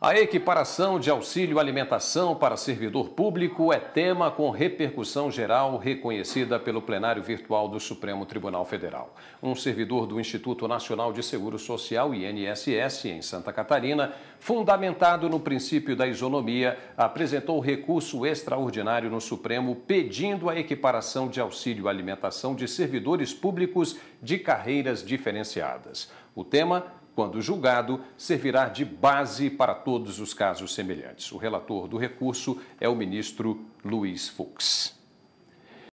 A equiparação de auxílio alimentação para servidor público é tema com repercussão geral reconhecida pelo plenário virtual do Supremo Tribunal Federal. Um servidor do Instituto Nacional de Seguro Social, INSS, em Santa Catarina, fundamentado no princípio da isonomia, apresentou recurso extraordinário no Supremo pedindo a equiparação de auxílio alimentação de servidores públicos de carreiras diferenciadas. O tema quando julgado, servirá de base para todos os casos semelhantes. O relator do recurso é o ministro Luiz Fux.